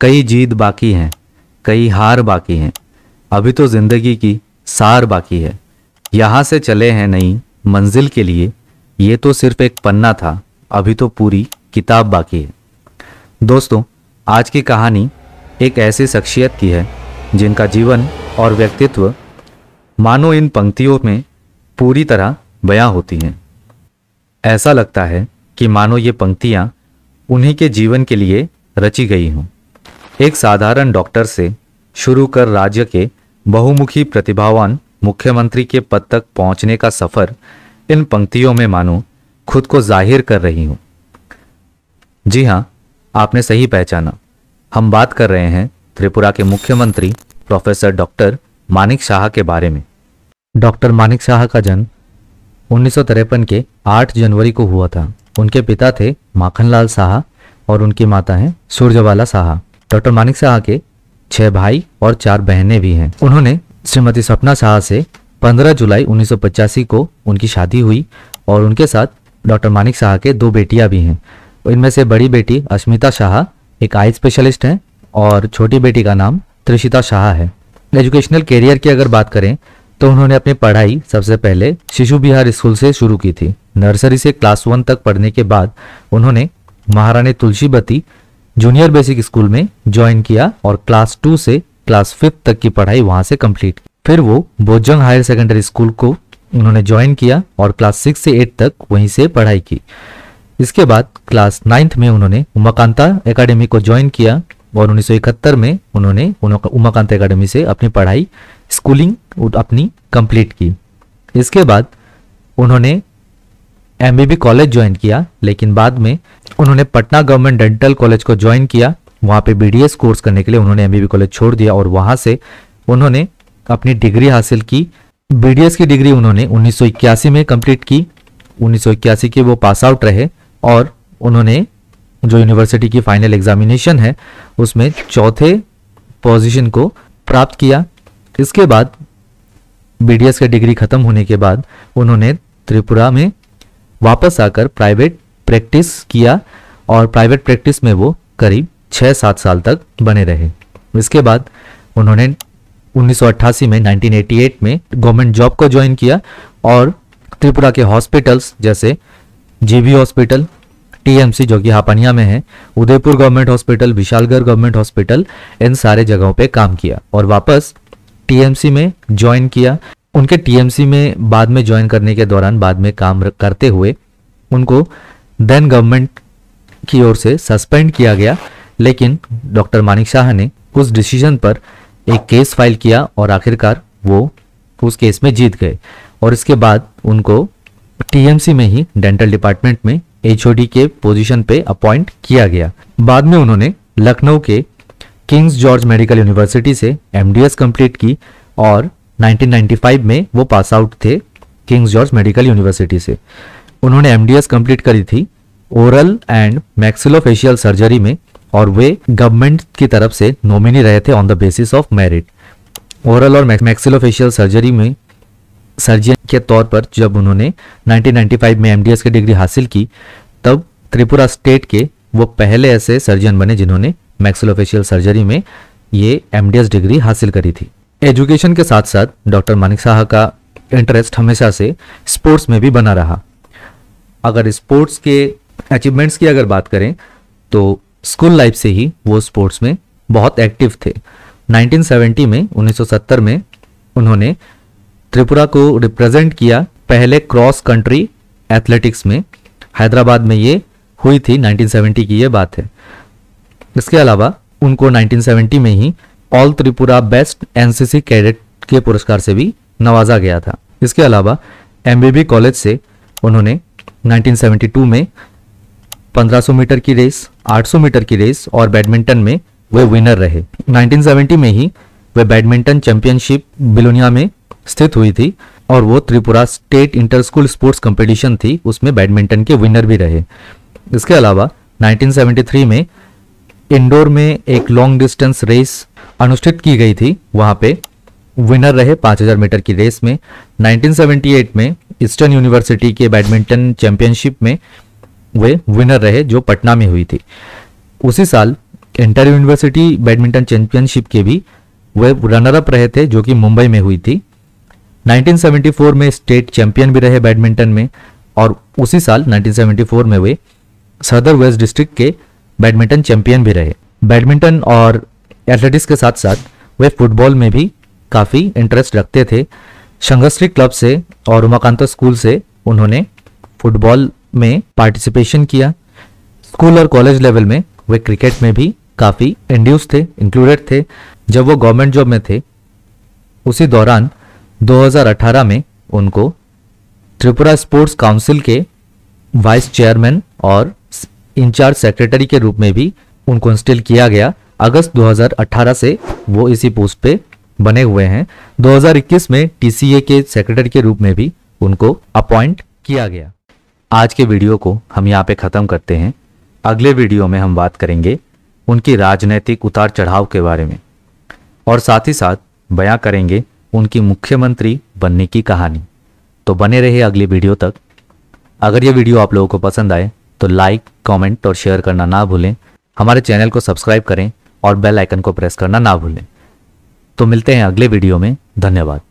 कई जीत बाकी हैं कई हार बाकी हैं अभी तो ज़िंदगी की सार बाकी है यहाँ से चले हैं नई मंजिल के लिए ये तो सिर्फ एक पन्ना था अभी तो पूरी किताब बाकी है दोस्तों आज की कहानी एक ऐसी शख्सियत की है जिनका जीवन और व्यक्तित्व मानो इन पंक्तियों में पूरी तरह बयां होती हैं ऐसा लगता है कि मानो ये पंक्तियाँ उन्हीं के जीवन के लिए रची गई हों एक साधारण डॉक्टर से शुरू कर राज्य के बहुमुखी प्रतिभावान मुख्यमंत्री के पद तक पहुंचने का सफर इन पंक्तियों में मानो खुद को जाहिर कर रही हूं जी हां आपने सही पहचाना हम बात कर रहे हैं त्रिपुरा के मुख्यमंत्री प्रोफेसर डॉक्टर मानिक शाह के बारे में डॉक्टर मानिक शाह का जन्म उन्नीस के 8 जनवरी को हुआ था उनके पिता थे माखनलाल साहा और उनकी माता हैं सूर्यवाला साहा डॉक्टर मानिक शाह के छह भाई और चार बहनें भी हैं उन्होंने श्रीमती सपना शाह से 15 जुलाई उन्नीस को उनकी शादी हुई और उनके साथ डॉक्टर मानिक शाह के दो बेटियां भी हैं इनमें से बड़ी बेटी अस्मिता शाह एक आई स्पेशलिस्ट हैं और छोटी बेटी का नाम त्रिशिता शाह है एजुकेशनल कैरियर की अगर बात करें तो उन्होंने अपनी पढ़ाई सबसे पहले शिशु बिहार स्कूल से शुरू की थी नर्सरी से क्लास वन तक पढ़ने के बाद उन्होंने Maharani Tulsibati junior basic school में ज्वाइन किया और क्लास टू से क्लास फिफ्थ तक की पढ़ाई वहां से कंप्लीट फिर वो बोजंग हायर सेकेंडरी स्कूल को उन्होंने ज्वाइन किया और क्लास सिक्स से एट तक वहीं से पढ़ाई की इसके बाद क्लास नाइन्थ में उन्होंने उमाकांता एकेडमी को ज्वाइन किया और उन्नीस में उन्होंने उमाकांता एकेडमी से अपनी पढ़ाई स्कूलिंग अपनी कंप्लीट की इसके बाद उन्होंने एमबीबी कॉलेज ज्वाइन किया लेकिन बाद में उन्होंने पटना गवर्नमेंट डेंटल कॉलेज को ज्वाइन किया वहाँ पे बीडीएस कोर्स करने के लिए उन्होंने एमबीबी कॉलेज छोड़ दिया और वहाँ से उन्होंने अपनी डिग्री हासिल की बीडीएस की डिग्री उन्होंने उन्नीस में कंप्लीट की उन्नीस के वो पास आउट रहे और उन्होंने जो यूनिवर्सिटी की फाइनल एग्जामिनेशन है उसमें चौथे पोजीशन को प्राप्त किया इसके बाद बीडीएस का डिग्री खत्म होने के बाद उन्होंने त्रिपुरा में वापस आकर प्राइवेट प्रैक्टिस किया और प्राइवेट प्रैक्टिस में वो करीब छः सात साल तक बने रहे इसके बाद उन्होंने 1988 में 1988 में गवर्नमेंट जॉब को ज्वाइन किया और त्रिपुरा के हॉस्पिटल्स जैसे जीबी हॉस्पिटल टीएमसी जो कि हापानिया में है Udaipur government hospital Vishalgarh government hospital इन सारे जगहों पे काम किया और वापस टीएमसी में ज्वाइन किया उनके टीएमसी में बाद में ज्वाइन करने के दौरान बाद में काम करते हुए उनको देन गवर्नमेंट की ओर से सस्पेंड किया गया लेकिन डॉक्टर मानिक शाह ने उस डिसीजन पर एक केस फाइल किया और आखिरकार वो उस केस में जीत गए और इसके बाद उनको टीएमसी में ही डेंटल डिपार्टमेंट में एच के पोजीशन पे अपॉइंट किया गया बाद में उन्होंने लखनऊ के किंग्स जॉर्ज मेडिकल यूनिवर्सिटी से एमडीएस कंप्लीट की और 1995 में वो पास आउट थे किंग्स जॉर्ज मेडिकल यूनिवर्सिटी से उन्होंने एम कंप्लीट करी थी ओरल एंड मैक्सिलोफेशियल सर्जरी में और वे गवर्नमेंट की तरफ से नॉमिनी रहे थे on the basis of merit oral और मैक्सिलोफेशियल सर्जरी में सर्जन के तौर पर जब उन्होंने 1995 में एम की डिग्री हासिल की तब त्रिपुरा स्टेट के वो पहले ऐसे सर्जन बने जिन्होंने मैक्सिलोफेशियल सर्जरी में ये एम डिग्री हासिल करी थी एजुकेशन के साथ साथ डॉक्टर मानिक साहा का इंटरेस्ट हमेशा से स्पोर्ट्स में भी बना रहा अगर स्पोर्ट्स के अचीवमेंट्स की अगर बात करें तो स्कूल लाइफ से ही वो स्पोर्ट्स में बहुत एक्टिव थे 1970 में 1970 में उन्होंने त्रिपुरा को रिप्रेजेंट किया पहले क्रॉस कंट्री एथलेटिक्स में हैदराबाद में ये हुई थी 1970 की ये बात है इसके अलावा उनको 1970 में ही all Tripura best NCC cadet के पुरस्कार से भी नवाजा गया था इसके अलावा एमबीबी कॉलेज से उन्होंने 1972 में 1500 मीटर की रेस 800 मीटर की रेस और बैडमिंटन में वे विनर रहे 1970 में ही वे बैडमिंटन चैंपियनशिप बिलोनिया में स्थित हुई थी और वो Tripura state inter school sports competition थी उसमें बैडमिंटन के विनर भी रहे इसके अलावा 1973 में इंडोर में एक लॉन्ग डिस्टेंस रेस अनुष्ठित की गई थी वहां पे विनर रहे 5000 मीटर की रेस में 1978 में ईस्टर्न यूनिवर्सिटी के बैडमिंटन चैंपियनशिप में वे विनर रहे जो पटना में हुई थी उसी साल इंटर यूनिवर्सिटी बैडमिंटन चैंपियनशिप के भी वे रनर अप रहे थे जो कि मुंबई में हुई थी 1974 में स्टेट चैंपियन भी रहे बैडमिंटन में और उसी साल 1974 में वे सदर वेस्ट डिस्ट्रिक्ट के बैडमिंटन चैंपियन भी रहे बैडमिंटन और एथलेटिक्स के साथ साथ वे फुटबॉल में भी काफ़ी इंटरेस्ट रखते थे संघश्री क्लब से और उमाकांता स्कूल से उन्होंने फुटबॉल में पार्टिसिपेशन किया स्कूल और कॉलेज लेवल में वे क्रिकेट में भी काफ़ी इंड्यूस थे इंक्लूडेड थे जब वो गवर्नमेंट जॉब में थे उसी दौरान 2018 में उनको त्रिपुरा स्पोर्ट्स काउंसिल के वाइस चेयरमैन और इंचार्ज सेक्रेटरी के रूप में भी उनको इंस्टिल किया गया अगस्त 2018 से वो इसी पोस्ट पे बने हुए हैं 2021 में टीसीए के सेक्रेटरी के रूप में भी उनको अपॉइंट किया गया आज के वीडियो को हम यहाँ पे ख़त्म करते हैं अगले वीडियो में हम बात करेंगे उनकी राजनैतिक उतार चढ़ाव के बारे में और साथ ही साथ बयां करेंगे उनकी मुख्यमंत्री बनने की कहानी तो बने रहे अगली वीडियो तक अगर ये वीडियो आप लोगों को पसंद आए तो लाइक कमेंट और शेयर करना ना भूलें हमारे चैनल को सब्सक्राइब करें और बेल आइकन को प्रेस करना ना भूलें तो मिलते हैं अगले वीडियो में धन्यवाद